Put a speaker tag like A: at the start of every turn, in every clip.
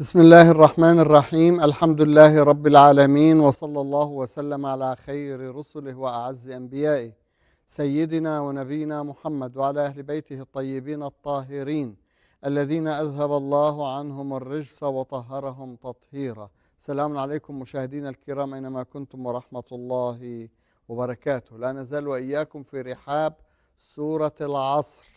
A: بسم الله الرحمن الرحيم الحمد لله رب العالمين وصلى الله وسلم على خير رسله وأعز أنبيائه سيدنا ونبينا محمد وعلى أهل بيته الطيبين الطاهرين الذين أذهب الله عنهم الرجس وطهرهم تطهيرا السلام عليكم مشاهدينا الكرام أينما كنتم ورحمة الله وبركاته لا نزال وإياكم في رحاب سورة العصر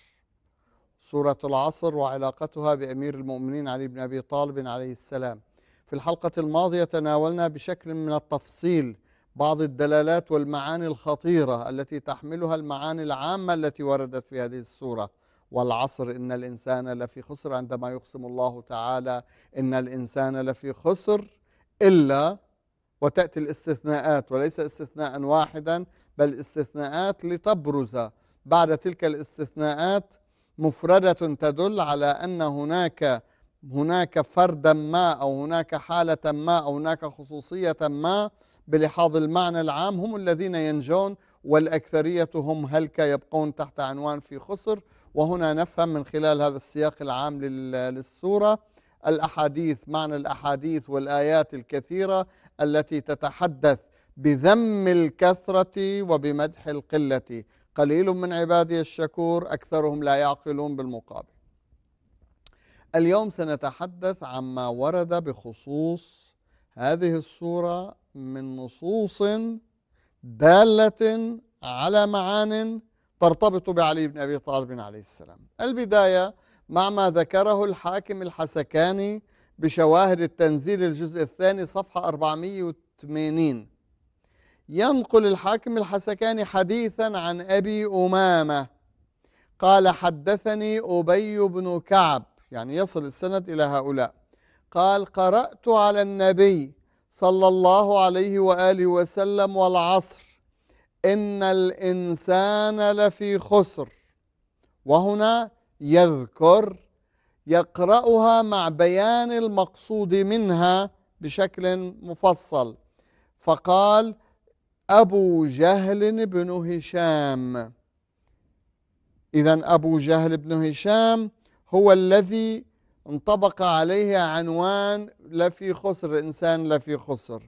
A: سورة العصر وعلاقتها بأمير المؤمنين علي بن أبي طالب عليه السلام في الحلقة الماضية تناولنا بشكل من التفصيل بعض الدلالات والمعاني الخطيرة التي تحملها المعاني العامة التي وردت في هذه السورة والعصر إن الإنسان لفي خسر عندما يقسم الله تعالى إن الإنسان لفي خسر إلا وتأتي الاستثناءات وليس استثناء واحدا بل استثناءات لتبرز بعد تلك الاستثناءات مفردة تدل على أن هناك هناك فردا ما أو هناك حالة ما أو هناك خصوصية ما بلحاظ المعنى العام هم الذين ينجون والأكثرية هم هلك يبقون تحت عنوان في خسر وهنا نفهم من خلال هذا السياق العام للسورة الأحاديث معنى الأحاديث والآيات الكثيرة التي تتحدث بذم الكثرة وبمدح القلة قليل من عبادي الشكور أكثرهم لا يعقلون بالمقابل اليوم سنتحدث عما ورد بخصوص هذه السورة من نصوص دالة على معان ترتبط بعلي بن أبي طالب عليه السلام البداية مع ما ذكره الحاكم الحسكاني بشواهد التنزيل الجزء الثاني صفحة 480 ينقل الحاكم الحسكاني حديثا عن أبي أمامة قال حدثني أبي بن كعب يعني يصل السند إلى هؤلاء قال قرأت على النبي صلى الله عليه وآله وسلم والعصر إن الإنسان لفي خسر وهنا يذكر يقرأها مع بيان المقصود منها بشكل مفصل فقال أبو جهل بن هشام إذا أبو جهل بن هشام هو الذي انطبق عليه عنوان لا في خسر إنسان لا في خسر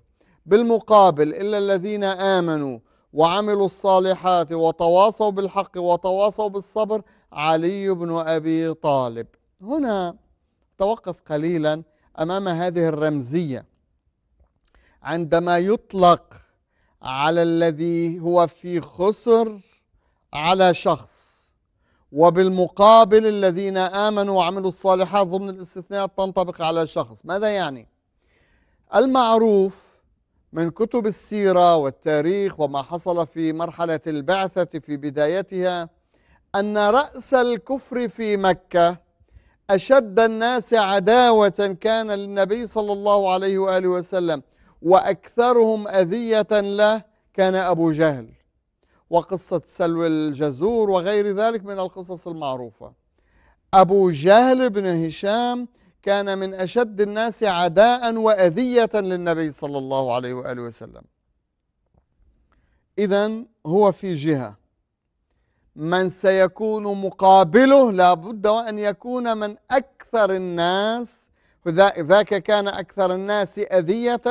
A: بالمقابل إلا الذين آمنوا وعملوا الصالحات وتواصوا بالحق وتواصوا بالصبر علي بن أبي طالب هنا توقف قليلا أمام هذه الرمزية عندما يطلق على الذي هو في خسر على شخص وبالمقابل الذين آمنوا وعملوا الصالحات ضمن الاستثناء تنطبق على شخص ماذا يعني؟ المعروف من كتب السيرة والتاريخ وما حصل في مرحلة البعثة في بدايتها أن رأس الكفر في مكة أشد الناس عداوة كان للنبي صلى الله عليه وآله وسلم وأكثرهم أذية له كان أبو جهل وقصة سلو الجزور وغير ذلك من القصص المعروفة أبو جهل بن هشام كان من أشد الناس عداء وأذية للنبي صلى الله عليه وآله وسلم إذا هو في جهة من سيكون مقابله لابد وأن يكون من أكثر الناس ذاك كان أكثر الناس أذية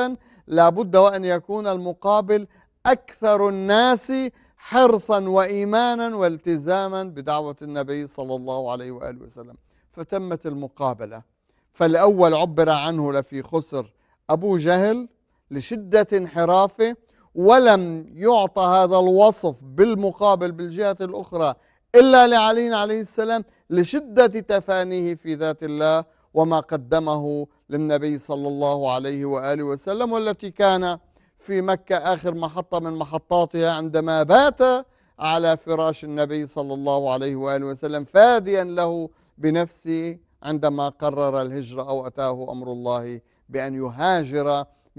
A: لابد وأن يكون المقابل أكثر الناس حرصا وإيمانا والتزاما بدعوة النبي صلى الله عليه وآله وسلم فتمت المقابلة فالأول عبر عنه لفي خسر أبو جهل لشدة انحرافه ولم يعطى هذا الوصف بالمقابل بالجهة الأخرى إلا لعلي عليه السلام لشدة تفانيه في ذات الله وما قدمه للنبي صلى الله عليه وآله وسلم والتي كان في مكة آخر محطة من محطاتها عندما بات على فراش النبي صلى الله عليه وآله وسلم فاديا له بنفسه عندما قرر الهجرة أو أتاه أمر الله بأن يهاجر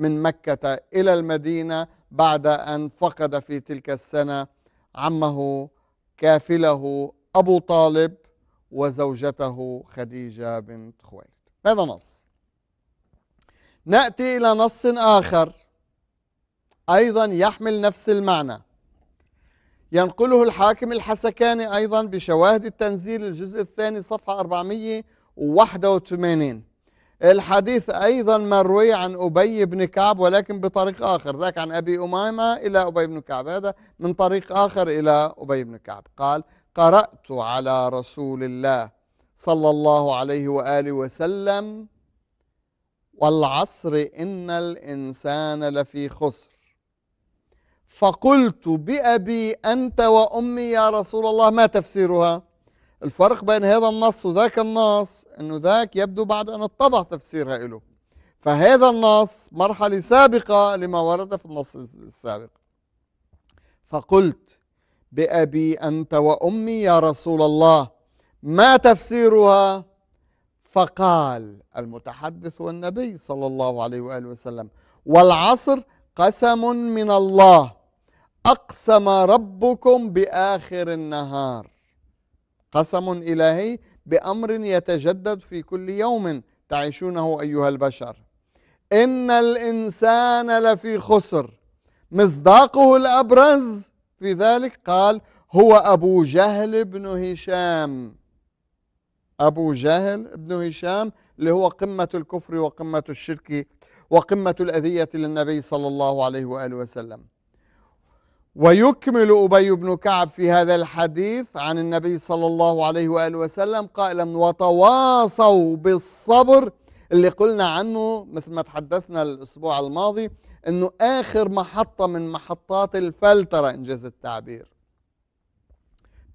A: من مكة إلى المدينة بعد أن فقد في تلك السنة عمه كافله أبو طالب وزوجته خديجة بنت خويلد هذا نص نأتي إلى نص آخر أيضا يحمل نفس المعنى ينقله الحاكم الحسكاني أيضا بشواهد التنزيل الجزء الثاني صفحة 481 الحديث أيضا مروي عن أبي بن كعب ولكن بطريق آخر ذاك عن أبي أمامة إلى أبي بن كعب هذا من طريق آخر إلى أبي بن كعب قال قرأت على رسول الله صلى الله عليه وآله وسلم والعصر إن الإنسان لفي خسر فقلت بأبي أنت وأمي يا رسول الله ما تفسيرها الفرق بين هذا النص وذاك النص أنه ذاك يبدو بعد أن اتضح تفسيرها له فهذا النص مرحلة سابقة لما ورد في النص السابق فقلت بأبي أنت وأمي يا رسول الله ما تفسيرها فقال المتحدث والنبي صلى الله عليه وآله وسلم والعصر قسم من الله أقسم ربكم بآخر النهار قسم إلهي بأمر يتجدد في كل يوم تعيشونه أيها البشر إن الإنسان لفي خسر مصداقه الأبرز في ذلك قال هو أبو جهل بن هشام أبو جهل بن هشام اللي هو قمة الكفر وقمة الشرك وقمة الأذية للنبي صلى الله عليه وآله وسلم ويكمل أبي بن كعب في هذا الحديث عن النبي صلى الله عليه وآله وسلم قائلا وتواصوا بالصبر اللي قلنا عنه مثل ما تحدثنا الأسبوع الماضي انه اخر محطه من محطات الفلتره انجاز التعبير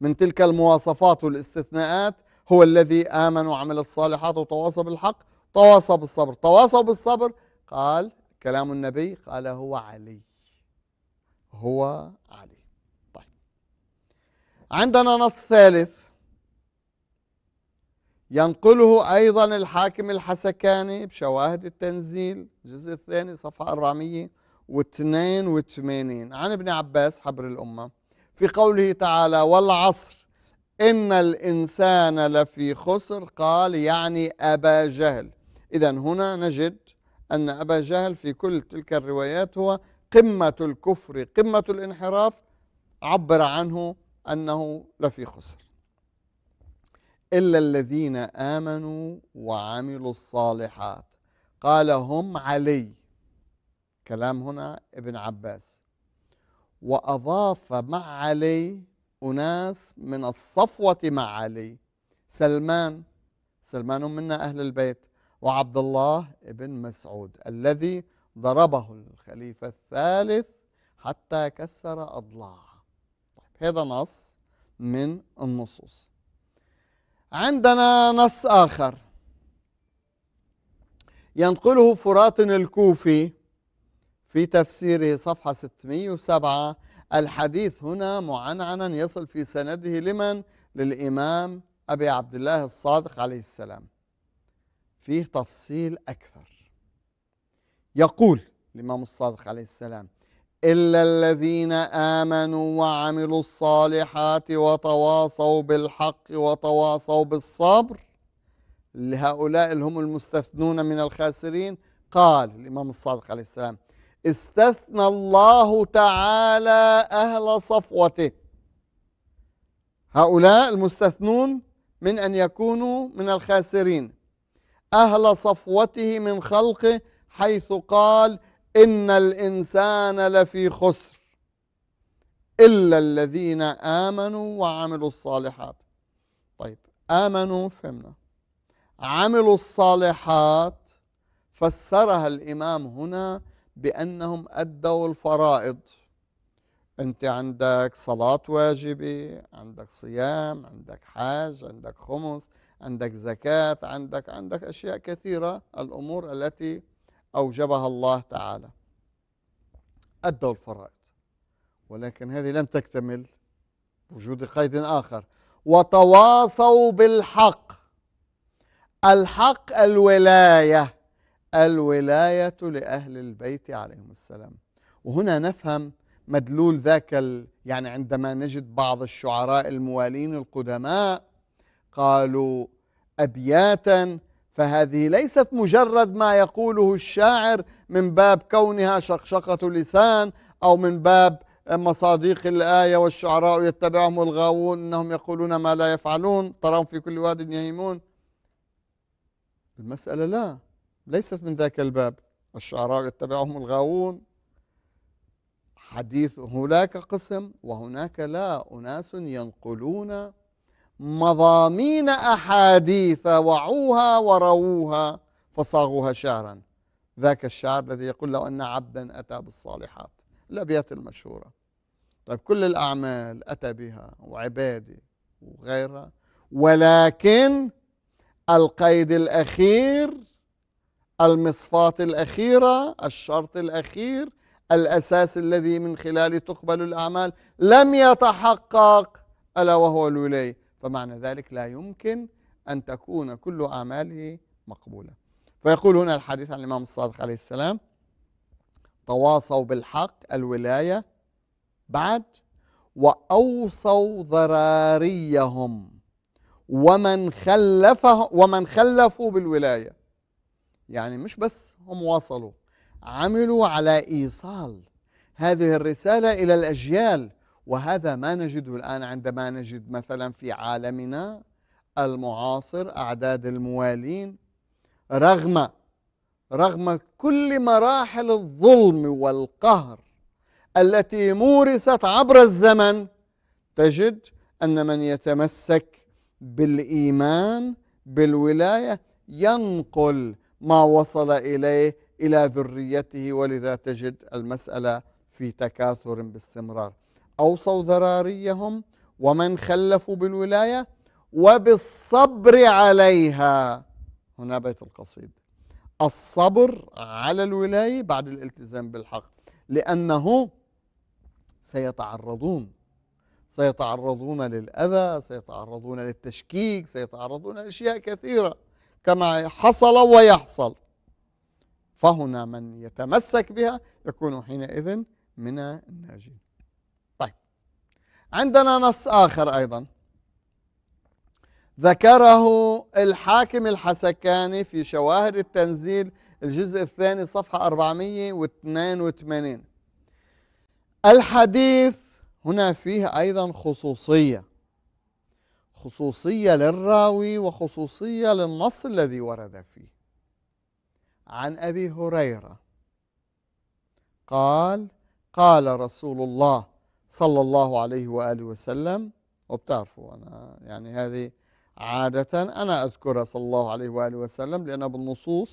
A: من تلك المواصفات والاستثناءات هو الذي امن وعمل الصالحات وتواصى بالحق تواصى بالصبر تواصى بالصبر قال كلام النبي قال هو علي هو علي طيب عندنا نص ثالث ينقله أيضا الحاكم الحسكاني بشواهد التنزيل الجزء الثاني صفحة 482 عن ابن عباس حبر الأمة في قوله تعالى والعصر إن الإنسان لفي خسر قال يعني أبا جهل إذا هنا نجد أن أبا جهل في كل تلك الروايات هو قمة الكفر قمة الانحراف عبر عنه أنه لفي خسر إلا الذين آمنوا وعملوا الصالحات قال هم علي كلام هنا ابن عباس وأضاف مع علي أناس من الصفوة مع علي سلمان سلمان منا أهل البيت وعبد الله بن مسعود الذي ضربه الخليفة الثالث حتى كسر أضلاعه طيب، هذا نص من النصوص عندنا نص آخر ينقله فرات الكوفي في تفسيره صفحة 607 الحديث هنا معنعنا يصل في سنده لمن؟ للإمام أبي عبد الله الصادق عليه السلام فيه تفصيل أكثر يقول الإمام الصادق عليه السلام إلا الذين آمنوا وعملوا الصالحات وتواصوا بالحق وتواصوا بالصبر لهؤلاء اللي هم المستثنون من الخاسرين قال الإمام الصادق عليه السلام استثنى الله تعالى أهل صفوته هؤلاء المستثنون من أن يكونوا من الخاسرين أهل صفوته من خلقه حيث قال إن الإنسان لفي خسر إلا الذين آمنوا وعملوا الصالحات طيب آمنوا فهمنا عملوا الصالحات فسرها الإمام هنا بأنهم أدوا الفرائض أنت عندك صلاة واجبة عندك صيام عندك حاج عندك خمس عندك زكاة عندك عندك أشياء كثيرة الأمور التي أوجبها الله تعالى أدوا الفرائض ولكن هذه لم تكتمل بوجود قيد آخر وتواصوا بالحق الحق الولاية الولاية لأهل البيت عليهم السلام وهنا نفهم مدلول ذاك ال... يعني عندما نجد بعض الشعراء الموالين القدماء قالوا أبياتا فهذه ليست مجرد ما يقوله الشاعر من باب كونها شقشقة لسان أو من باب مصاديق الآية والشعراء يتبعهم الغاوون إنهم يقولون ما لا يفعلون تراهم في كل واد يهيمون المسألة لا ليست من ذاك الباب الشعراء يتبعهم الغاوون حديث هناك قسم وهناك لا أناس ينقلون مضامين أحاديث وعوها ورووها فصاغوها شعرا ذاك الشعر الذي يقول لو أن عبدا أتى بالصالحات الأبيات المشهورة طيب كل الأعمال أتى بها وعبادة وغيرها ولكن القيد الأخير المصفاة الأخيرة الشرط الأخير الأساس الذي من خلاله تقبل الأعمال لم يتحقق ألا وهو الولاية فمعنى ذلك لا يمكن أن تكون كل أعماله مقبولة فيقول هنا الحديث عن الإمام الصادق عليه السلام تواصوا بالحق الولاية بعد وأوصوا ذراريهم ومن خلفه ومن خلفوا بالولاية يعني مش بس هم واصلوا عملوا على إيصال هذه الرسالة إلى الأجيال وهذا ما نجده الآن عندما نجد مثلا في عالمنا المعاصر أعداد الموالين رغم رغم كل مراحل الظلم والقهر التي مورست عبر الزمن تجد أن من يتمسك بالإيمان بالولاية ينقل ما وصل إليه إلى ذريته ولذا تجد المسألة في تكاثر باستمرار أوصوا ذراريهم ومن خلفوا بالولاية وبالصبر عليها هنا بيت القصيد الصبر على الولاية بعد الالتزام بالحق لأنه سيتعرضون سيتعرضون للأذى سيتعرضون للتشكيك سيتعرضون لأشياء كثيرة كما حصل ويحصل فهنا من يتمسك بها يكون حينئذ من الناجين عندنا نص آخر أيضا ذكره الحاكم الحسكاني في شواهد التنزيل الجزء الثاني صفحة 482 الحديث هنا فيه أيضا خصوصية خصوصية للراوي وخصوصية للنص الذي ورد فيه عن أبي هريرة قال قال رسول الله صلى الله عليه وآله وسلم وبتعرفوا أنا يعني هذه عادة أنا أذكرها صلى الله عليه وآله وسلم لأنها بالنصوص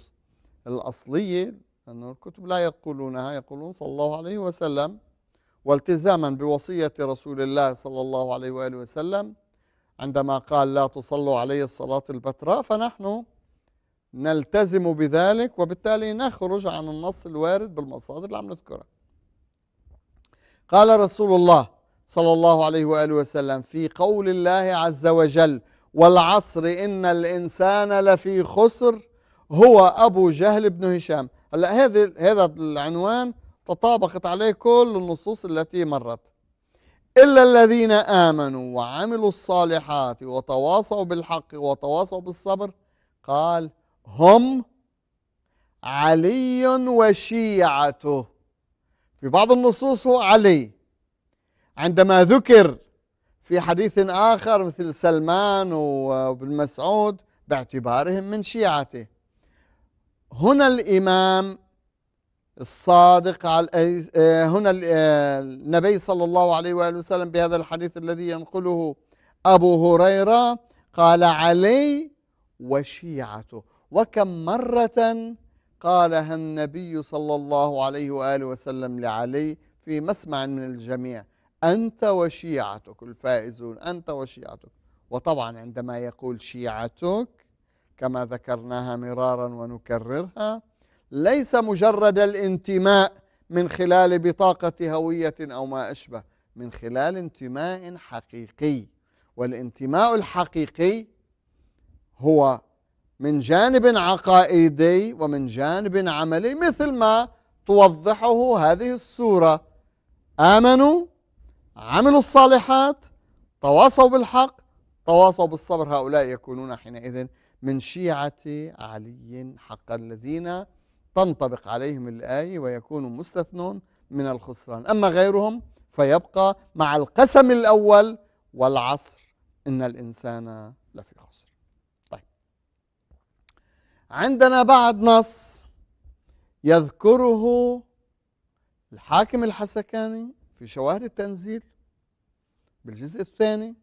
A: الأصلية أن الكتب لا يقولونها يقولون صلى الله عليه وسلم والتزاما بوصية رسول الله صلى الله عليه وآله وسلم عندما قال لا تصلوا علي الصلاة البتراء فنحن نلتزم بذلك وبالتالي نخرج عن النص الوارد بالمصادر اللي عم نذكرها قال رسول الله صلى الله عليه وآله وسلم في قول الله عز وجل والعصر إن الإنسان لفي خسر هو أبو جهل بن هشام هلا هذا هذا العنوان تطابقت عليه كل النصوص التي مرت إلا الذين آمنوا وعملوا الصالحات وتواصوا بالحق وتواصوا بالصبر قال هم علي وشيعته في بعض النصوص هو علي عندما ذكر في حديث آخر مثل سلمان وابن مسعود باعتبارهم من شيعته هنا الإمام الصادق على آه، هنا آه، النبي صلى الله عليه وآله وسلم بهذا الحديث الذي ينقله أبو هريرة قال علي وشيعته وكم مرة قالها النبي صلى الله عليه وآله وسلم لعلي في مسمع من الجميع أنت وشيعتك الفائزون أنت وشيعتك وطبعا عندما يقول شيعتك كما ذكرناها مرارا ونكررها ليس مجرد الانتماء من خلال بطاقة هوية أو ما أشبه من خلال انتماء حقيقي والانتماء الحقيقي هو من جانب عقائدي ومن جانب عملي مثل ما توضحه هذه السورة آمنوا عملوا الصالحات تواصوا بالحق تواصوا بالصبر هؤلاء يكونون حينئذ من شيعة علي حق الذين تنطبق عليهم الآية ويكونوا مستثنون من الخسران أما غيرهم فيبقى مع القسم الأول والعصر إن الإنسان لفي خسر عندنا بعد نص يذكره الحاكم الحسكاني في شواهد التنزيل بالجزء الثاني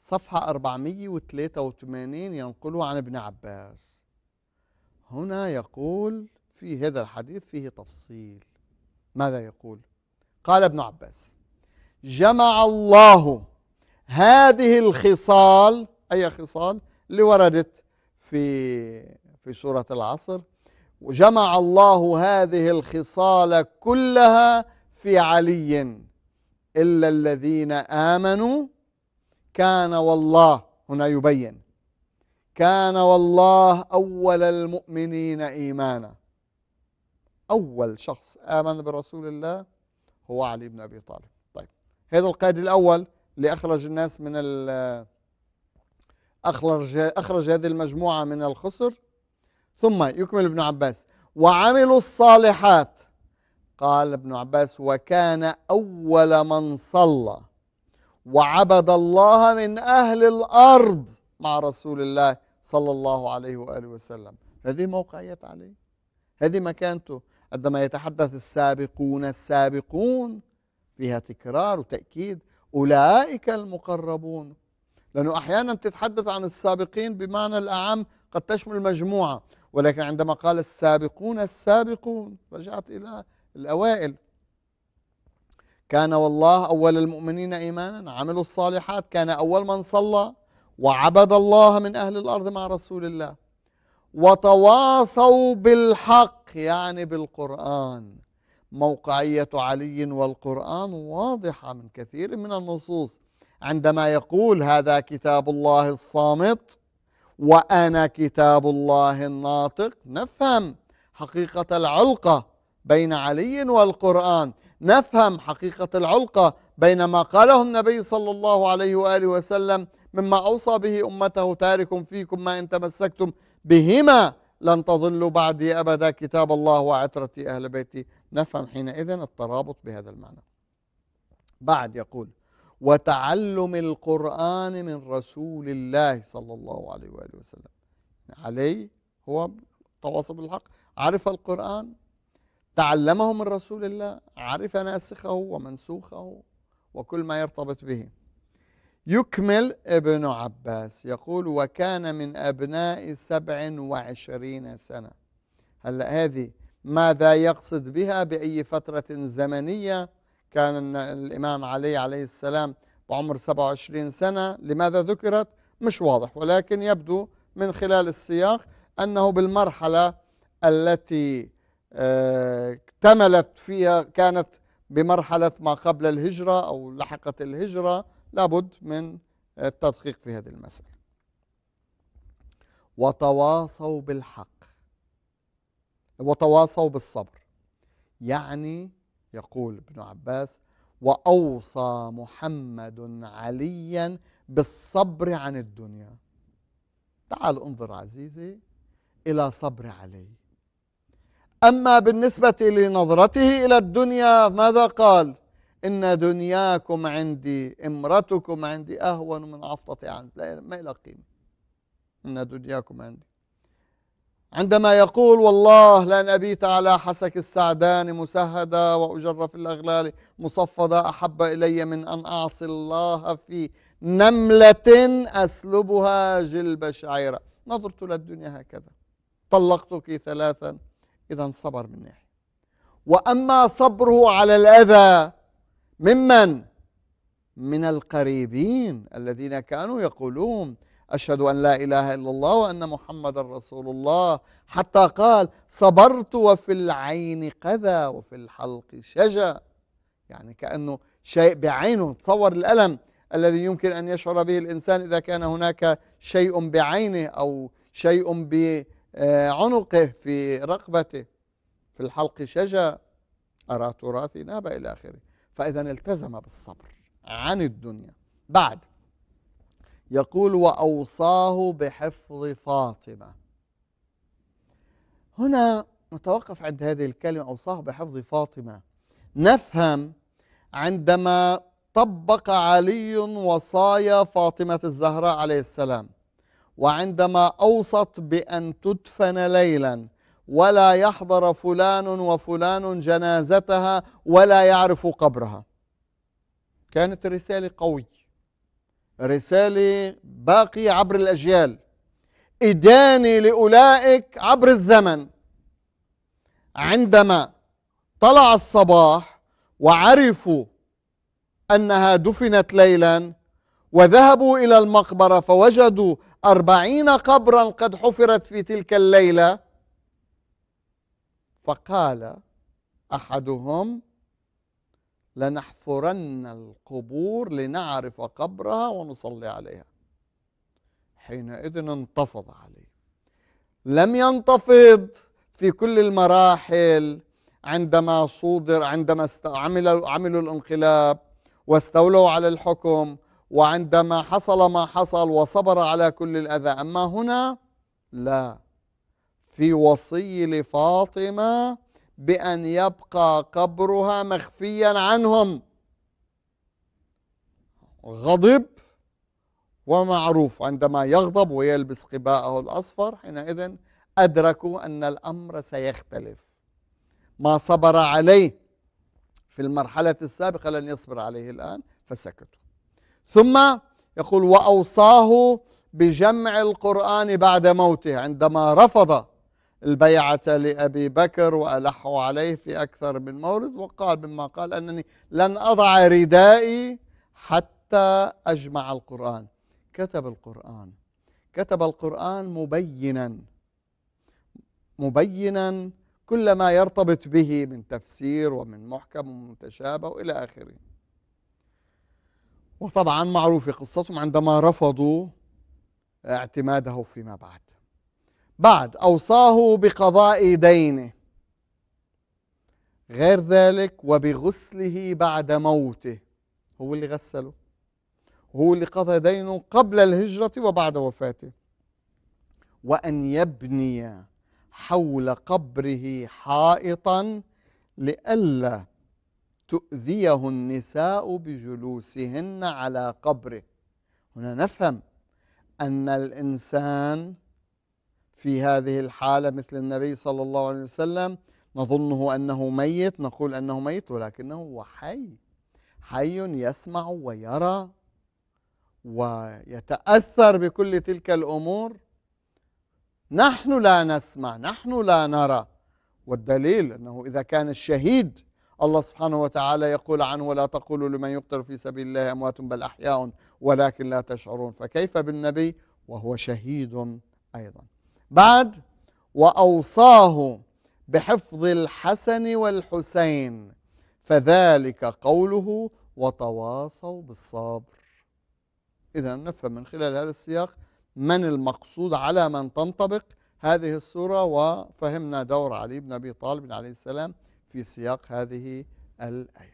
A: صفحة 483 ينقله عن ابن عباس هنا يقول في هذا الحديث فيه تفصيل ماذا يقول قال ابن عباس جمع الله هذه الخصال أي خصال اللي وردت في في سورة العصر وجمع الله هذه الخصال كلها في علي إلا الذين آمنوا كان والله هنا يبين كان والله أول المؤمنين إيمانا أول شخص آمن برسول الله هو علي بن أبي طالب طيب هذا القائد الأول اللي أخرج الناس من أخرج أخرج هذه المجموعة من الخسر ثم يكمل ابن عباس وعملوا الصالحات قال ابن عباس وكان أول من صلى وعبد الله من أهل الأرض مع رسول الله صلى الله عليه وآله وسلم هذه موقعية علي هذه مكانته عندما يتحدث السابقون السابقون فيها تكرار وتأكيد أولئك المقربون لأنه أحيانا تتحدث عن السابقين بمعنى الأعم قد تشمل مجموعة ولكن عندما قال السابقون السابقون رجعت إلى الأوائل كان والله أول المؤمنين إيمانا عملوا الصالحات كان أول من صلى وعبد الله من أهل الأرض مع رسول الله وتواصوا بالحق يعني بالقرآن موقعية علي والقرآن واضحة من كثير من النصوص عندما يقول هذا كتاب الله الصامت وأنا كتاب الله الناطق نفهم حقيقة العلقة بين علي والقرآن نفهم حقيقة العلقة بين ما قاله النبي صلى الله عليه وآله وسلم مما أوصى به أمته تارك فيكم ما إن تمسكتم بهما لن تضلوا بعدي أبدا كتاب الله وعترتي أهل بيتي نفهم حينئذ الترابط بهذا المعنى بعد يقول وتعلم القرآن من رسول الله صلى الله عليه وآله وسلم يعني علي هو تواصل بالحق عرف القرآن تعلمه من رسول الله عرف ناسخه ومنسوخه وكل ما يرتبط به يكمل ابن عباس يقول وكان من أبناء سبع وعشرين سنة هلأ هذه ماذا يقصد بها بأي فترة زمنية كان الإمام علي عليه السلام بعمر 27 سنة لماذا ذكرت مش واضح ولكن يبدو من خلال السياق أنه بالمرحلة التي آه، اكتملت فيها كانت بمرحلة ما قبل الهجرة أو لحقت الهجرة لابد من التدقيق في هذه المسألة وتواصوا بالحق وتواصوا بالصبر يعني يقول ابن عباس وأوصى محمد عليا بالصبر عن الدنيا تعال انظر عزيزي إلى صبر علي أما بالنسبة لنظرته إلى الدنيا ماذا قال إن دنياكم عندي امرتكم عندي أهون من عفطة عنز لا ما إلى قيمة إن دنياكم عندي عندما يقول والله لن أبيت على حسك السعدان مسهدا وأجر في الأغلال مصفدا أحب إلي من أن أعصي الله في نملة أسلبها جلب شعيرة نظرت للدنيا هكذا طلقتك ثلاثا إذا صبر من ناحية وأما صبره على الأذى ممن؟ من القريبين الذين كانوا يقولون أشهد أن لا إله إلا الله وأن محمد رسول الله حتى قال صبرت وفي العين قذى وفي الحلق شجى يعني كأنه شيء بعينه تصور الألم الذي يمكن أن يشعر به الإنسان إذا كان هناك شيء بعينه أو شيء بعنقه في رقبته في الحلق شجى أرى تراثي ناب إلى آخره فإذا التزم بالصبر عن الدنيا بعد يقول وأوصاه بحفظ فاطمة هنا نتوقف عند هذه الكلمة أوصاه بحفظ فاطمة نفهم عندما طبق علي وصايا فاطمة الزهراء عليه السلام وعندما أوصت بأن تدفن ليلا ولا يحضر فلان وفلان جنازتها ولا يعرف قبرها كانت الرسالة قوية رسالة باقية عبر الأجيال إدانة لأولئك عبر الزمن عندما طلع الصباح وعرفوا أنها دفنت ليلا وذهبوا إلى المقبرة فوجدوا أربعين قبرا قد حفرت في تلك الليلة فقال أحدهم لنحفرن القبور لنعرف قبرها ونصلي عليها حينئذ انتفض عليه لم ينتفض في كل المراحل عندما صدر عندما عملوا عملوا الانقلاب واستولوا على الحكم وعندما حصل ما حصل وصبر على كل الاذى اما هنا لا في وصي لفاطمه بأن يبقى قبرها مخفيا عنهم غضب ومعروف عندما يغضب ويلبس قباءه الأصفر حينئذ أدركوا أن الأمر سيختلف ما صبر عليه في المرحلة السابقة لن يصبر عليه الآن فسكتوا ثم يقول وأوصاه بجمع القرآن بعد موته عندما رفض البيعة لأبي بكر وألحوا عليه في أكثر من مورد وقال مما قال أنني لن أضع ردائي حتى أجمع القرآن كتب القرآن كتب القرآن مبينا مبينا كل ما يرتبط به من تفسير ومن محكم ومتشابه وإلى آخره وطبعا معروف قصتهم عندما رفضوا اعتماده فيما بعد بعد أوصاه بقضاء دينه غير ذلك وبغسله بعد موته هو اللي غسله هو اللي قضى دينه قبل الهجرة وبعد وفاته وأن يبني حول قبره حائطا لئلا تؤذيه النساء بجلوسهن على قبره هنا نفهم أن الإنسان في هذه الحالة مثل النبي صلى الله عليه وسلم نظنه أنه ميت نقول أنه ميت ولكنه هو حي حي يسمع ويرى ويتأثر بكل تلك الأمور نحن لا نسمع نحن لا نرى والدليل أنه إذا كان الشهيد الله سبحانه وتعالى يقول عنه ولا تقولوا لمن يقتل في سبيل الله أموات بل أحياء ولكن لا تشعرون فكيف بالنبي وهو شهيد أيضا بعد وأوصاه بحفظ الحسن والحسين فذلك قوله وتواصوا بالصبر إذا نفهم من خلال هذا السياق من المقصود على من تنطبق هذه السورة وفهمنا دور علي بن أبي طالب عليه السلام في سياق هذه الآيات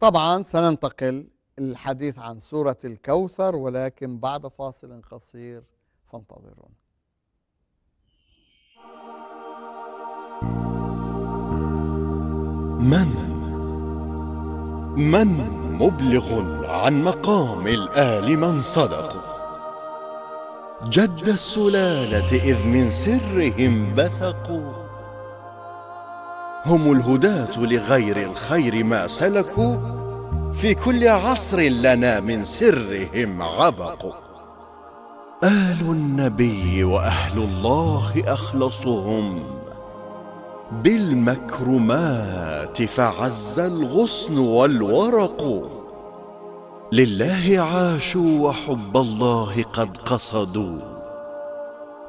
A: طبعا سننتقل الحديث عن سورة الكوثر ولكن بعد فاصل قصير فانتظرونا
B: من من مبلغ عن مقام الآل من صدقوا جد السلالة إذ من سرهم بثقوا هم الهداة لغير الخير ما سلكوا في كل عصر لنا من سرهم عبقوا آل النبي وأهل الله أخلصهم بالمكرمات فعز الغصن والورق لله عاشوا وحب الله قد قصدوا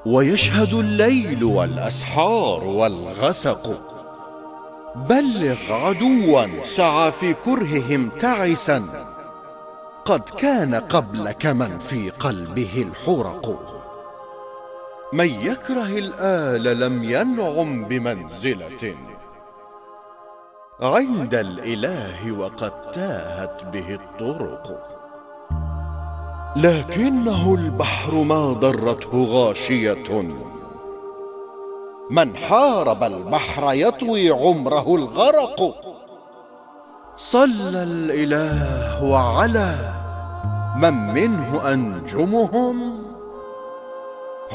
B: ويشهد الليل والأسحار والغسق بلغ عدوا سعى في كرههم تعسا قد كان قبلك من في قلبه الحرق من يكره الآل لم ينعم بمنزلة عند الإله وقد تاهت به الطرق لكنه البحر ما ضرته غاشية من حارب البحر يطوي عمره الغرق صلى الإله وعلى من منه أنجمهم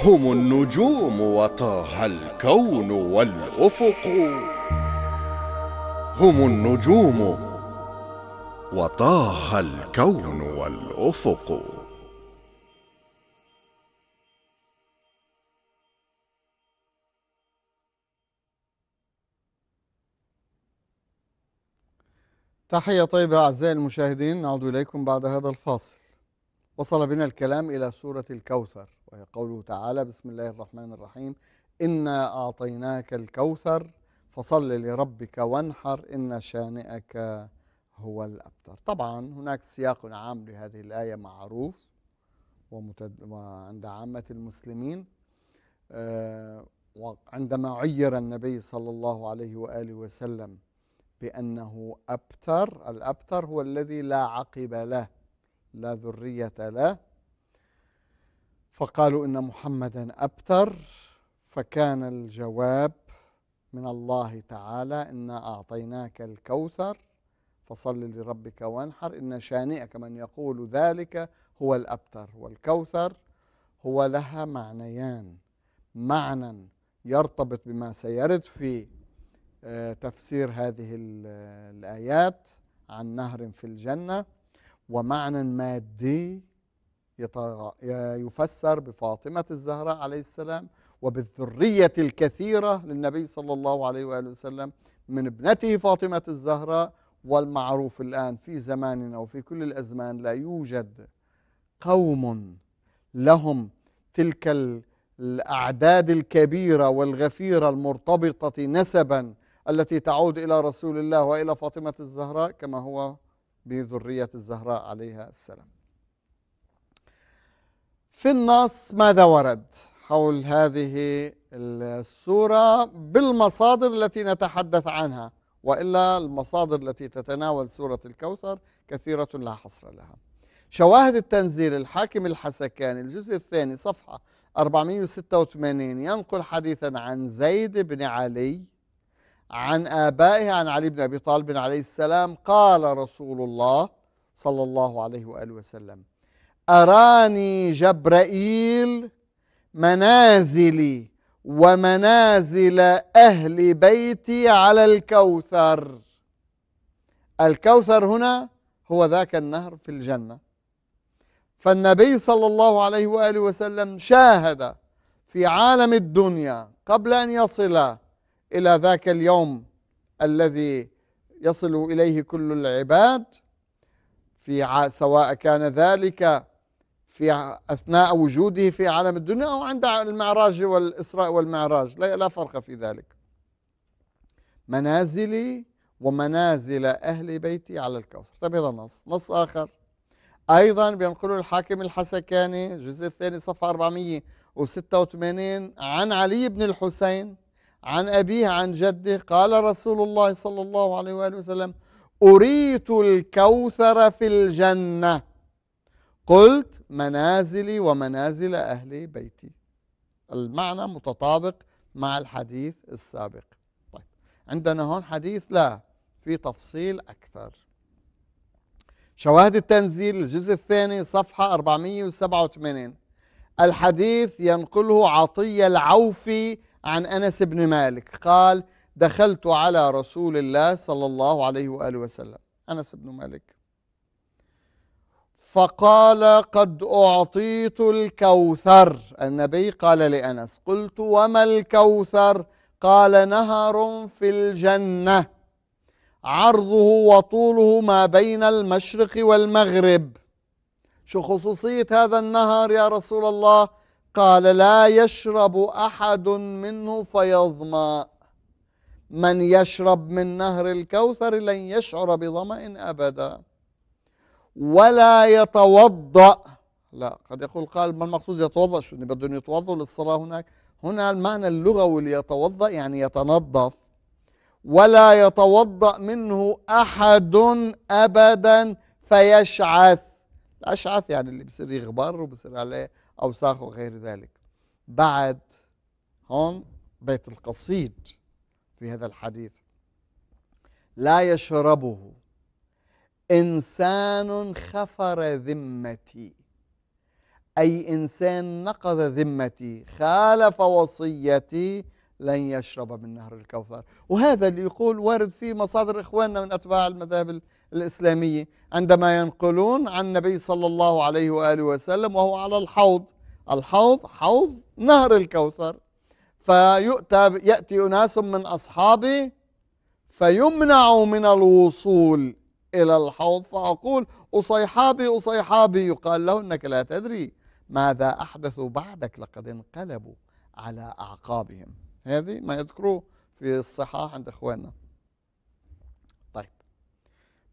B: هم النجوم وطه الكون والأفق هم النجوم وطه الكون والأفق
A: تحية طيبة أعزائي المشاهدين نعود إليكم بعد هذا الفاصل وصل بنا الكلام إلى سورة الكوثر وهي قوله تعالى بسم الله الرحمن الرحيم إنا أعطيناك الكوثر فصل لربك وانحر إن شانئك هو الأبتر طبعا هناك سياق عام لهذه الآية معروف ومتد... وعند عامة المسلمين آه، وعندما عير النبي صلى الله عليه وآله وسلم بأنه أبتر الأبتر هو الذي لا عقب له لا ذرية له فقالوا إن محمدا أبتر فكان الجواب من الله تعالى إنا أعطيناك الكوثر فصل لربك وانحر إن شانئك من يقول ذلك هو الأبتر والكوثر هو لها معنيان معنى يرتبط بما سيرد في آه، تفسير هذه آه، الآيات عن نهر في الجنة ومعنى مادي يفسر بفاطمة الزهراء عليه السلام وبالذرية الكثيرة للنبي صلى الله عليه وآله وسلم من ابنته فاطمة الزهراء والمعروف الآن في زماننا وفي كل الأزمان لا يوجد قوم لهم تلك الأعداد الكبيرة والغفيرة المرتبطة نسبا التي تعود إلى رسول الله وإلى فاطمة الزهراء كما هو بذرية الزهراء عليها السلام في النص ماذا ورد حول هذه السورة بالمصادر التي نتحدث عنها وإلا المصادر التي تتناول سورة الكوثر كثيرة لا حصر لها شواهد التنزيل الحاكم الحسكاني الجزء الثاني صفحة 486 ينقل حديثا عن زيد بن علي عن آبائه عن علي بن أبي طالب عليه السلام قال رسول الله صلى الله عليه وآله وسلم أراني جبرائيل منازلي ومنازل أهل بيتي على الكوثر الكوثر هنا هو ذاك النهر في الجنة فالنبي صلى الله عليه وآله وسلم شاهد في عالم الدنيا قبل أن يصل الى ذاك اليوم الذي يصل اليه كل العباد في سواء كان ذلك في اثناء وجوده في عالم الدنيا او عند المعراج والاسراء والمعراج لا, لا فرق في ذلك منازلي ومنازل اهل بيتي على الكوثر طيب هذا نص نص اخر ايضا بينقله الحاكم الحسكاني الجزء الثاني صفحه 486 عن علي بن الحسين عن أبيه عن جده قال رسول الله صلى الله عليه وآله وسلم أريت الكوثر في الجنة قلت منازلي ومنازل أهل بيتي المعنى متطابق مع الحديث السابق طيب عندنا هون حديث لا في تفصيل أكثر شواهد التنزيل الجزء الثاني صفحة 487 الحديث ينقله عطية العوفي عن أنس بن مالك قال دخلت على رسول الله صلى الله عليه وآله وسلم أنس بن مالك فقال قد أعطيت الكوثر النبي قال لأنس قلت وما الكوثر قال نهر في الجنة عرضه وطوله ما بين المشرق والمغرب شو خصوصية هذا النهر يا رسول الله قال لا يشرب أحد منه فيظمأ من يشرب من نهر الكوثر لن يشعر بظمأ أبدا ولا يتوضأ لا قد يقول قال ما المقصود يتوضأ شو بدهم يتوضأ للصلاة هناك هنا المعنى اللغوي ليتوضأ يعني يتنظف ولا يتوضأ منه أحد أبدا فيشعث الأشعث يعني اللي بصير يغبر وبصير عليه أوساخ وغير ذلك بعد هون بيت القصيد في هذا الحديث لا يشربه إنسان خفر ذمتي أي إنسان نقض ذمتي خالف وصيتي لن يشرب من نهر الكوثر وهذا اللي يقول وارد في مصادر إخواننا من أتباع المذاهب الإسلامية عندما ينقلون عن النبي صلى الله عليه وآله وسلم وهو على الحوض الحوض حوض نهر الكوثر فيؤتى يأتي أناس من أصحابه فيمنع من الوصول إلى الحوض فأقول أصيحابي أصيحابي يقال له أنك لا تدري ماذا أحدثوا بعدك لقد انقلبوا على أعقابهم هذه ما يذكروه في الصحاح عند إخواننا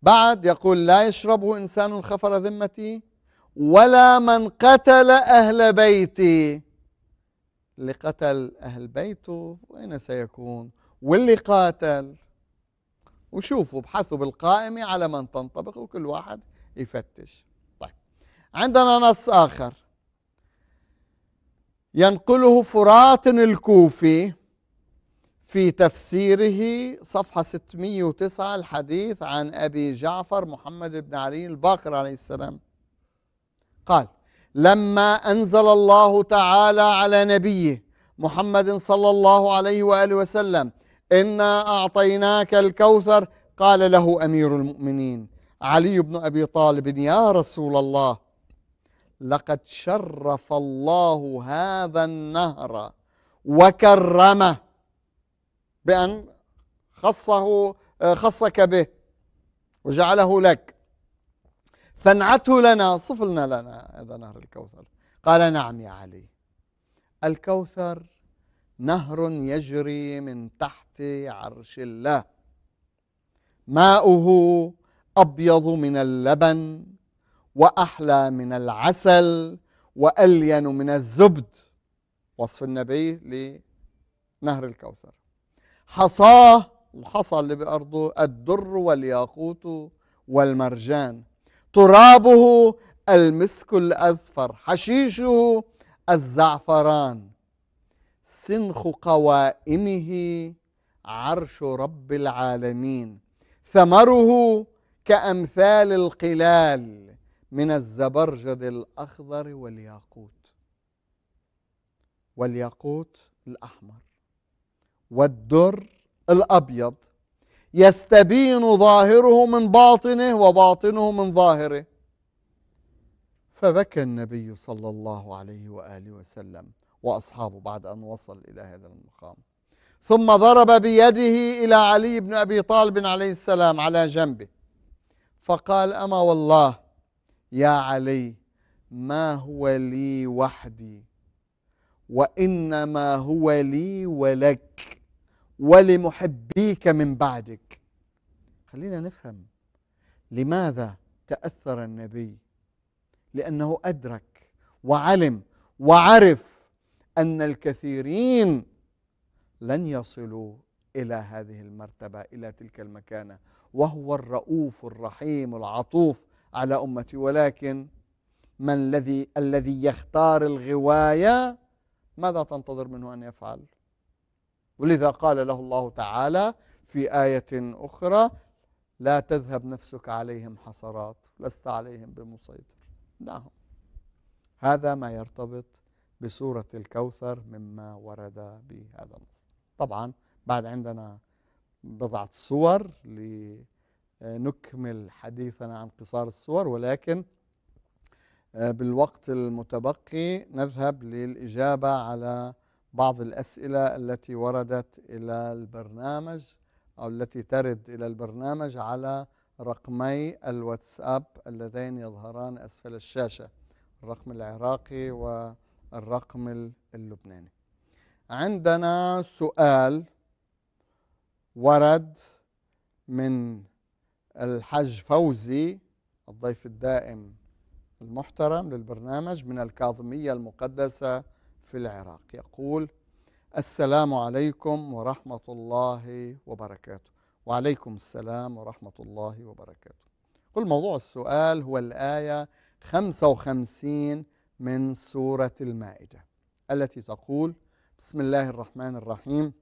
A: بعد يقول لا يشربه إنسان خفر ذمتي ولا من قتل أهل بيتي اللي قتل أهل بيته وين سيكون واللي قاتل وشوفوا ابحثوا بالقائمة على من تنطبق وكل واحد يفتش طيب عندنا نص آخر ينقله فرات الكوفي في تفسيره صفحة 609 الحديث عن أبي جعفر محمد بن علي الباقر عليه السلام قال لما أنزل الله تعالى على نبيه محمد صلى الله عليه وآله وسلم إنا أعطيناك الكوثر قال له أمير المؤمنين علي بن أبي طالب يا رسول الله لقد شرف الله هذا النهر وكرمه بأن خصه آه، خصك به وجعله لك فانعته لنا صف لنا لنا هذا نهر الكوثر قال نعم يا علي الكوثر نهر يجري من تحت عرش الله ماؤه أبيض من اللبن وأحلى من العسل وألين من الزبد وصف النبي لنهر الكوثر حصاه الحصى اللي بأرضه الدر والياقوت والمرجان ترابه المسك الأذفر حشيشه الزعفران سنخ قوائمه عرش رب العالمين ثمره كأمثال القلال من الزبرجد الأخضر والياقوت والياقوت الأحمر والدر الأبيض يستبين ظاهره من باطنه وباطنه من ظاهره فبكى النبي صلى الله عليه وآله وسلم وأصحابه بعد أن وصل إلى هذا المقام ثم ضرب بيده إلى علي بن أبي طالب عليه السلام على جنبه فقال أما والله يا علي ما هو لي وحدي وإنما هو لي ولك ولمحبيك من بعدك خلينا نفهم لماذا تأثر النبي لأنه أدرك وعلم وعرف أن الكثيرين لن يصلوا إلى هذه المرتبة إلى تلك المكانة وهو الرؤوف الرحيم العطوف على أمتي ولكن من الذي الذي يختار الغواية ماذا تنتظر منه أن يفعل؟ ولذا قال له الله تعالى في آية أخرى لا تذهب نفسك عليهم حسرات لست عليهم بمسيطر دعهم هذا ما يرتبط بسورة الكوثر مما ورد بهذا النص طبعا بعد عندنا بضعة صور لنكمل حديثنا عن قصار الصور ولكن آه، بالوقت المتبقي نذهب للإجابة على بعض الأسئلة التي وردت إلى البرنامج أو التي ترد إلى البرنامج على رقمي الواتساب اللذين يظهران أسفل الشاشة الرقم العراقي والرقم اللبناني عندنا سؤال ورد من الحج فوزي الضيف الدائم المحترم للبرنامج من الكاظمية المقدسة في العراق يقول السلام عليكم ورحمة الله وبركاته وعليكم السلام ورحمة الله وبركاته كل موضوع السؤال هو الآية 55 من سورة المائدة التي تقول بسم الله الرحمن الرحيم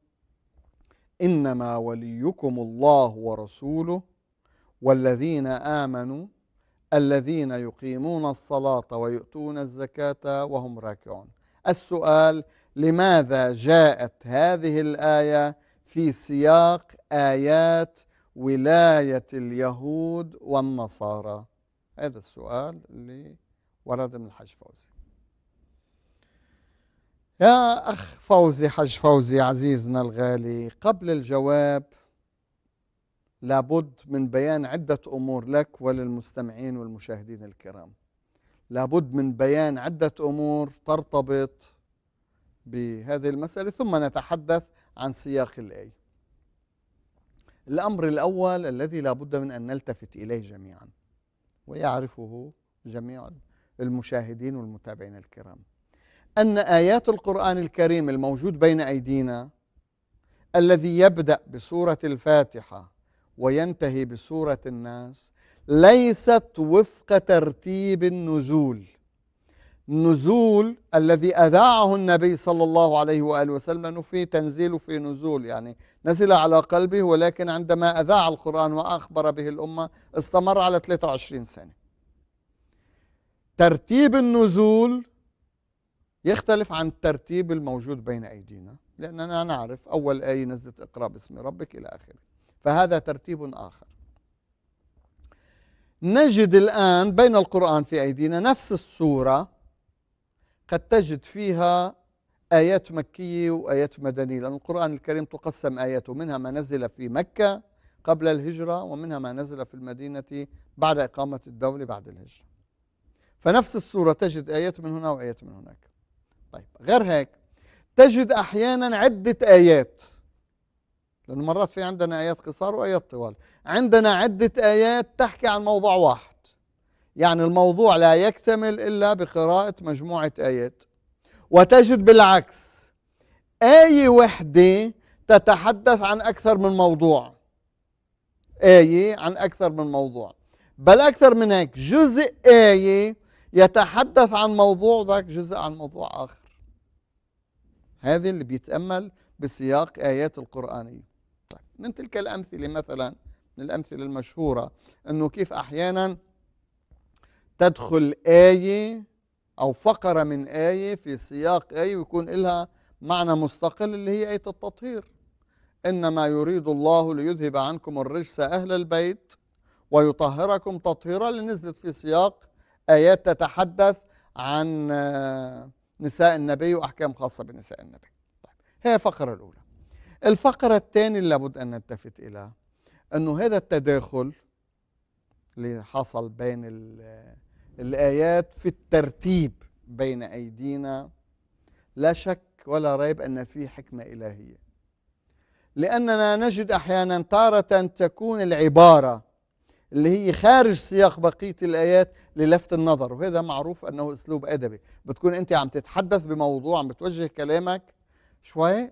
A: إنما وليكم الله ورسوله والذين آمنوا الذين يقيمون الصلاة ويؤتون الزكاة وهم راكعون السؤال لماذا جاءت هذه الآية في سياق آيات ولاية اليهود والنصارى هذا السؤال اللي ورد من الحج فوزي يا أخ فوزي حج فوزي عزيزنا الغالي قبل الجواب لابد من بيان عدة أمور لك وللمستمعين والمشاهدين الكرام لابد من بيان عدة أمور ترتبط بهذه المسألة ثم نتحدث عن سياق الآية الأمر الأول الذي لابد من أن نلتفت إليه جميعا ويعرفه جميع المشاهدين والمتابعين الكرام أن آيات القرآن الكريم الموجود بين أيدينا الذي يبدأ بسورة الفاتحة وينتهي بسورة الناس ليست وفق ترتيب النزول النزول الذي أذاعه النبي صلى الله عليه وآله وسلم أنه في تنزيل وفي نزول يعني نزل على قلبه ولكن عندما أذاع القرآن وأخبر به الأمة استمر على 23 سنة ترتيب النزول يختلف عن الترتيب الموجود بين أيدينا لأننا نعرف أول آية نزلت اقرأ باسم ربك إلى آخره فهذا ترتيب آخر نجد الآن بين القرآن في أيدينا نفس السورة قد تجد فيها آيات مكية وآيات مدنية لأن القرآن الكريم تقسم آياته منها ما نزل في مكة قبل الهجرة ومنها ما نزل في المدينة بعد إقامة الدولة بعد الهجرة فنفس السورة تجد آيات من هنا وآيات من هناك طيب غير هيك تجد أحيانا عدة آيات لأنه مرات في عندنا آيات قصار وآيات طوال عندنا عدة آيات تحكي عن موضوع واحد يعني الموضوع لا يكتمل إلا بقراءة مجموعة آيات وتجد بالعكس آية وحدة تتحدث عن أكثر من موضوع آية عن أكثر من موضوع بل أكثر من هيك جزء آية يتحدث عن موضوع ذاك جزء عن موضوع آخر هذه اللي بيتأمل بسياق آيات القرآنية من تلك الأمثلة مثلا من الأمثلة المشهورة أنه كيف أحيانا تدخل آية أو فقرة من آية في سياق آية ويكون لها معنى مستقل اللي هي آية التطهير إنما يريد الله ليذهب عنكم الرجس أهل البيت ويطهركم تطهيرا لنزلت في سياق آيات تتحدث عن نساء النبي وأحكام خاصة بنساء النبي طيب، هي الفقرة الأولى الفقرة الثانية اللي لابد أن نلتفت إليها أنه هذا التداخل اللي حصل بين الآيات في الترتيب بين أيدينا لا شك ولا ريب أن فيه حكمة إلهية لأننا نجد أحيانا تارة تكون العبارة اللي هي خارج سياق بقية الآيات للفت النظر وهذا معروف أنه أسلوب أدبي بتكون أنت عم تتحدث بموضوع عم بتوجه كلامك شوي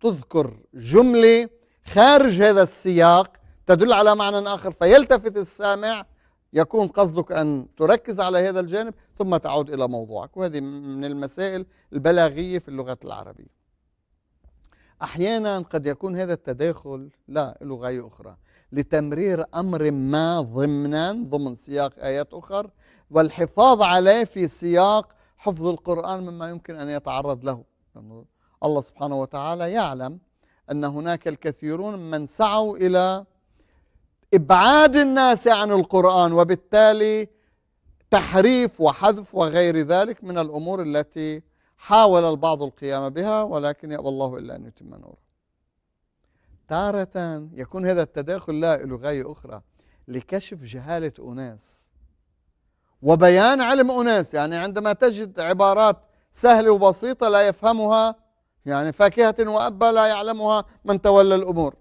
A: تذكر جملة خارج هذا السياق تدل على معنى آخر فيلتفت السامع يكون قصدك أن تركز على هذا الجانب ثم تعود إلى موضوعك وهذه من المسائل البلاغية في اللغة العربية أحيانا قد يكون هذا التداخل لا له غاية أخرى لتمرير أمر ما ضمنا ضمن سياق آيات أخر والحفاظ عليه في سياق حفظ القرآن مما يمكن أن يتعرض له الله سبحانه وتعالى يعلم أن هناك الكثيرون من سعوا إلى إبعاد الناس عن القرآن وبالتالي تحريف وحذف وغير ذلك من الأمور التي حاول البعض القيام بها ولكن يأبى الله إلا أن يتم نوره تارة يكون هذا التداخل لا له غاية أخرى لكشف جهالة أناس وبيان علم أناس يعني عندما تجد عبارات سهلة وبسيطة لا يفهمها يعني فاكهة وأبا لا يعلمها من تولى الأمور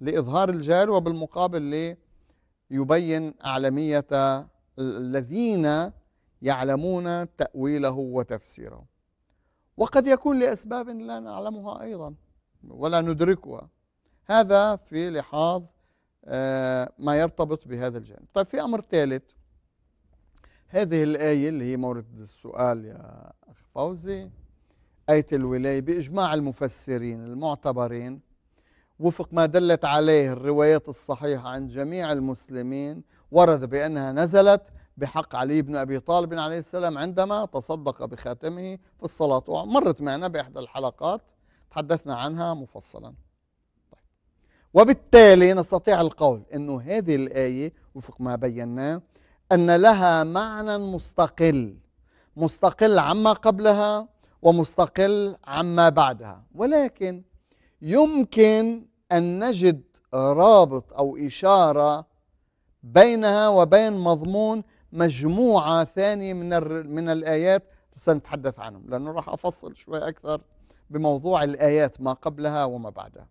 A: لإظهار الجهل وبالمقابل ليبين أعلمية الذين يعلمون تأويله وتفسيره وقد يكون لأسباب لا نعلمها أيضا ولا ندركها هذا في لحاظ آه، ما يرتبط بهذا الجانب طيب في أمر ثالث هذه الآية اللي هي مورد السؤال يا أخ فوزي آية الولاية بإجماع المفسرين المعتبرين وفق ما دلت عليه الروايات الصحيحة عن جميع المسلمين ورد بأنها نزلت بحق علي بن أبي طالب عليه السلام عندما تصدق بخاتمه في الصلاة مرت معنا بإحدى الحلقات تحدثنا عنها مفصلا طيب. وبالتالي نستطيع القول أنه هذه الآية وفق ما بيناه أن لها معنى مستقل مستقل عما قبلها ومستقل عما بعدها ولكن يمكن أن نجد رابط أو إشارة بينها وبين مضمون مجموعة ثانية من من الآيات سنتحدث عنهم لأنه راح أفصل شوي أكثر بموضوع الآيات ما قبلها وما بعدها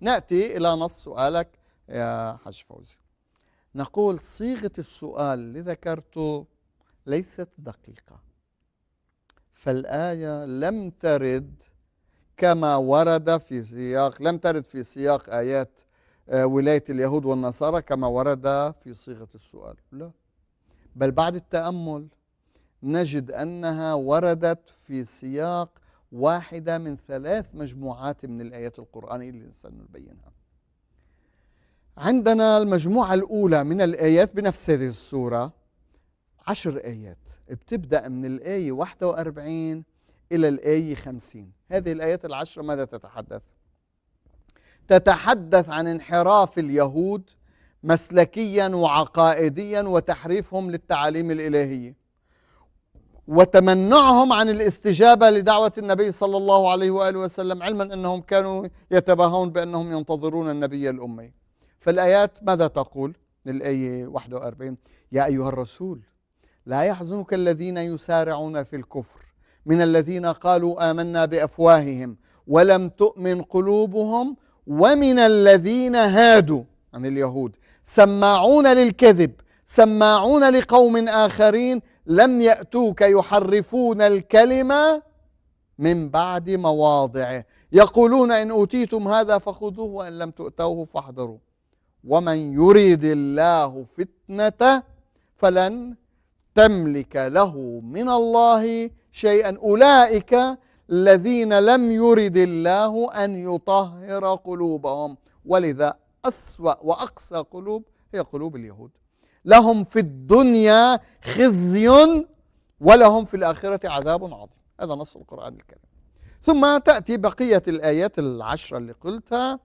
A: نأتي إلى نص سؤالك يا حاج فوزي نقول صيغة السؤال اللي ذكرته ليست دقيقة فالآية لم ترد كما ورد في سياق لم ترد في سياق آيات آه، ولاية اليهود والنصارى كما ورد في صيغة السؤال لا بل بعد التأمل نجد أنها وردت في سياق واحدة من ثلاث مجموعات من الآيات القرآنية اللي سنبينها عندنا المجموعة الأولى من الآيات بنفس هذه السورة عشر آيات بتبدأ من الآية 41 إلى الآية 50 هذه الآيات العشر ماذا تتحدث؟ تتحدث عن انحراف اليهود مسلكيا وعقائديا وتحريفهم للتعاليم الإلهية وتمنعهم عن الاستجابة لدعوة النبي صلى الله عليه وآله وسلم علما أنهم كانوا يتباهون بأنهم ينتظرون النبي الأمي فالآيات ماذا تقول الايه 41 يا أيها الرسول لا يحزنك الذين يسارعون في الكفر من الذين قالوا آمنا بأفواههم ولم تؤمن قلوبهم ومن الذين هادوا عن اليهود سماعون للكذب سماعون لقوم آخرين لم يأتوك يحرفون الكلمة من بعد مواضعه يقولون إن أوتيتم هذا فخذوه وإن لم تؤتوه فاحذروا ومن يريد الله فتنته فلن تملك له من الله شيئا أولئك الذين لم يرد الله أن يطهر قلوبهم ولذا أسوأ وأقسى قلوب هي قلوب اليهود لهم في الدنيا خزي ولهم في الآخرة عذاب عظيم هذا نص القرآن الكريم ثم تأتي بقية الآيات العشرة اللي قلتها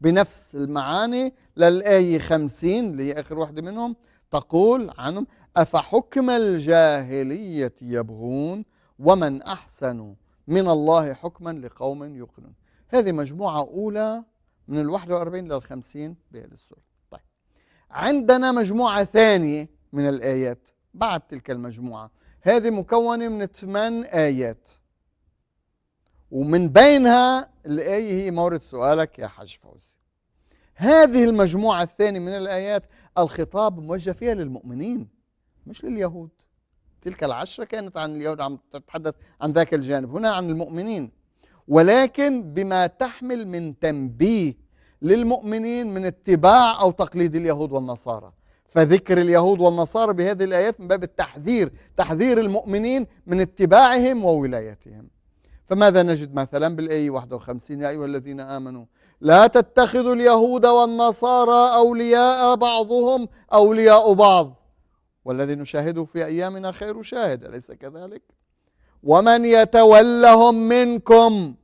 A: بنفس المعاني للآية خمسين اللي هي آخر واحدة منهم تقول عنهم أفحكم الجاهلية يبغون ومن أحسن من الله حكما لقوم يقنون هذه مجموعة أولى من ال 41 لل 50 بهذه السورة طيب عندنا مجموعة ثانية من الآيات بعد تلك المجموعة هذه مكونة من ثمان آيات ومن بينها الآية هي مورد سؤالك يا حاج فوزي هذه المجموعة الثانية من الآيات الخطاب موجه فيها للمؤمنين مش لليهود تلك العشرة كانت عن اليهود عم تتحدث عن ذاك الجانب هنا عن المؤمنين ولكن بما تحمل من تنبيه للمؤمنين من اتباع أو تقليد اليهود والنصارى فذكر اليهود والنصارى بهذه الآيات من باب التحذير تحذير المؤمنين من اتباعهم وولايتهم فماذا نجد مثلا بالآية 51 يا أيها الذين آمنوا لا تتخذوا اليهود والنصارى أولياء بعضهم أولياء بعض والذي نشاهده في أيامنا خير شاهد أليس كذلك؟ ومن يتولهم منكم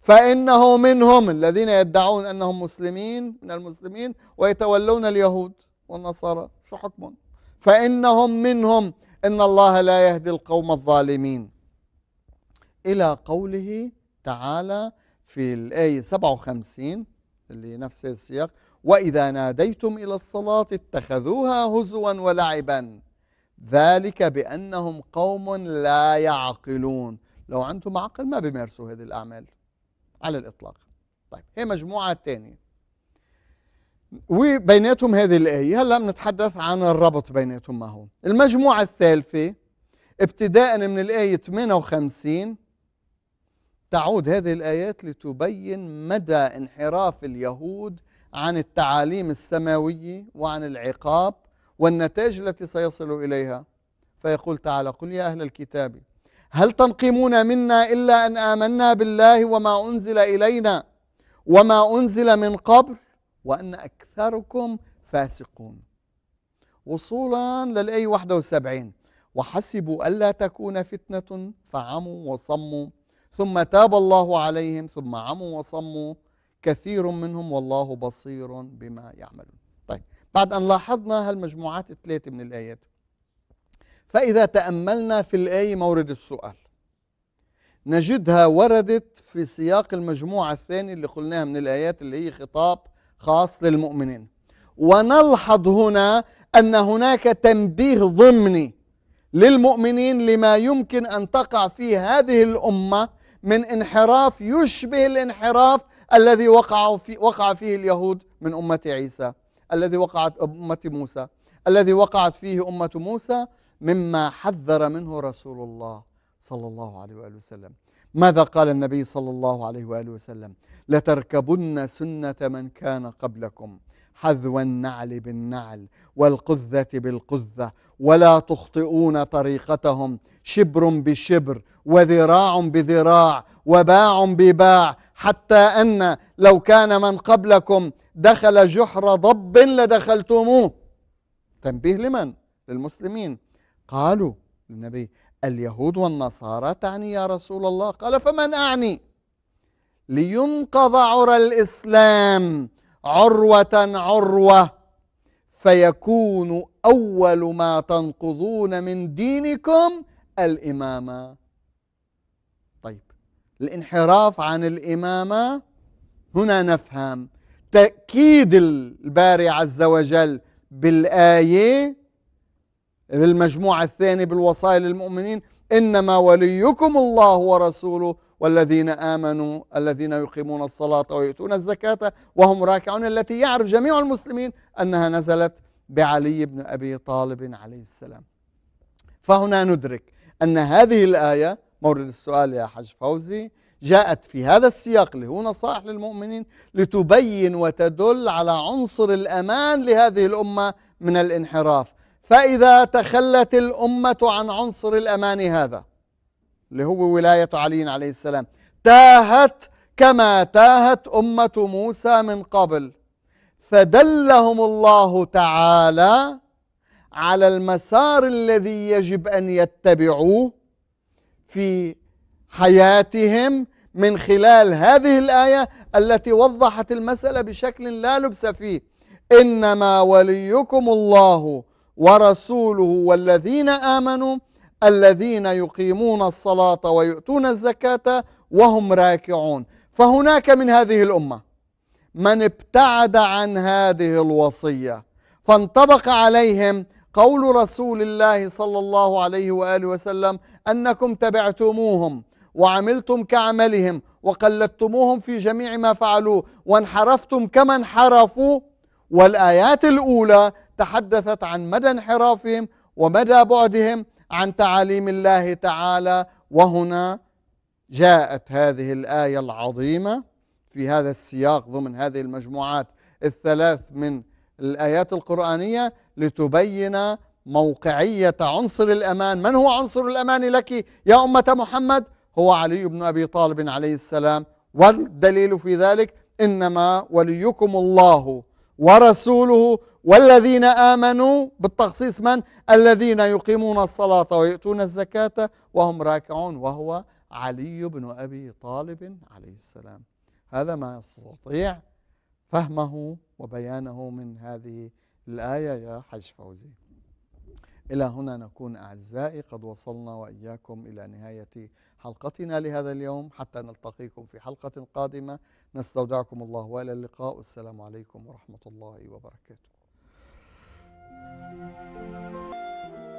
A: فإنه منهم الذين يدعون أنهم مسلمين من المسلمين ويتولون اليهود والنصارى شو حكمهم فإنهم منهم إن الله لا يهدي القوم الظالمين إلى قوله تعالى في الآية 57 اللي نفس السياق وإذا ناديتم إلى الصلاة اتخذوها هزوا ولعبا ذلك بأنهم قوم لا يعقلون لو عندهم عقل ما بيمارسوا هذه الأعمال على الإطلاق طيب هي مجموعة تانية وبيناتهم هذه الآية هلا بنتحدث عن الربط بيناتهم ما هو المجموعة الثالثة ابتداء من الآية 58 تعود هذه الآيات لتبين مدى انحراف اليهود عن التعاليم السماوية وعن العقاب والنتائج التي سيصل إليها فيقول تعالى قل يا أهل الكتاب هل تنقمون منا إلا أن آمنا بالله وما أنزل إلينا وما أنزل من قبل وأن أكثركم فاسقون وصولا للآية 71 وحسبوا ألا تكون فتنة فعموا وصموا ثم تاب الله عليهم ثم عموا وصموا كثير منهم والله بصير بما يعملون طيب بعد أن لاحظنا هالمجموعات الثلاثة من الآيات فإذا تأملنا في الآية مورد السؤال نجدها وردت في سياق المجموعة الثانية اللي قلناها من الآيات اللي هي خطاب خاص للمؤمنين ونلحظ هنا أن هناك تنبيه ضمني للمؤمنين لما يمكن أن تقع فيه هذه الأمة من انحراف يشبه الانحراف الذي وقع, في وقع فيه اليهود من أمة عيسى الذي وقعت أمة موسى الذي وقعت فيه أمة موسى مما حذر منه رسول الله صلى الله عليه وآله وسلم ماذا قال النبي صلى الله عليه وآله وسلم لتركبن سنة من كان قبلكم حذو النعل بالنعل والقذة بالقذة ولا تخطئون طريقتهم شبر بشبر وذراع بذراع وباع بباع حتى أن لو كان من قبلكم دخل جحر ضب لدخلتموه تنبيه لمن؟ للمسلمين قالوا للنبي اليهود والنصارى تعني يا رسول الله قال فمن أعني لينقض عرى الإسلام عروة عروة فيكون أول ما تنقضون من دينكم الإمامة الانحراف عن الإمامة هنا نفهم تأكيد الباري عز وجل بالآية للمجموعه الثانية بالوصايا للمؤمنين إنما وليكم الله ورسوله والذين آمنوا الذين يقيمون الصلاة ويؤتون الزكاة وهم راكعون التي يعرف جميع المسلمين أنها نزلت بعلي بن أبي طالب عليه السلام فهنا ندرك أن هذه الآية مورد السؤال يا حج فوزي جاءت في هذا السياق اللي هو نصائح للمؤمنين لتبين وتدل على عنصر الأمان لهذه الأمة من الانحراف فإذا تخلت الأمة عن عنصر الأمان هذا اللي هو ولاية علي عليه السلام تاهت كما تاهت أمة موسى من قبل فدلهم الله تعالى على المسار الذي يجب أن يتبعوه في حياتهم من خلال هذه الآية التي وضحت المسألة بشكل لا لبس فيه إنما وليكم الله ورسوله والذين آمنوا الذين يقيمون الصلاة ويؤتون الزكاة وهم راكعون فهناك من هذه الأمة من ابتعد عن هذه الوصية فانطبق عليهم قول رسول الله صلى الله عليه وآله وسلم أنكم تبعتموهم وعملتم كعملهم وقلدتموهم في جميع ما فعلوه وانحرفتم كما انحرفوا والآيات الأولى تحدثت عن مدى انحرافهم ومدى بعدهم عن تعاليم الله تعالى وهنا جاءت هذه الآية العظيمة في هذا السياق ضمن هذه المجموعات الثلاث من الآيات القرآنية لتبين موقعية عنصر الأمان من هو عنصر الأمان لك يا أمة محمد هو علي بن أبي طالب عليه السلام والدليل في ذلك إنما وليكم الله ورسوله والذين آمنوا بالتخصيص من الذين يقيمون الصلاة ويؤتون الزكاة وهم راكعون وهو علي بن أبي طالب عليه السلام هذا ما يستطيع فهمه وبيانه من هذه الآية يا حج فوزي إلى هنا نكون أعزائي قد وصلنا وإياكم إلى نهاية حلقتنا لهذا اليوم حتى نلتقيكم في حلقة قادمة نستودعكم الله وإلى اللقاء والسلام عليكم ورحمة الله وبركاته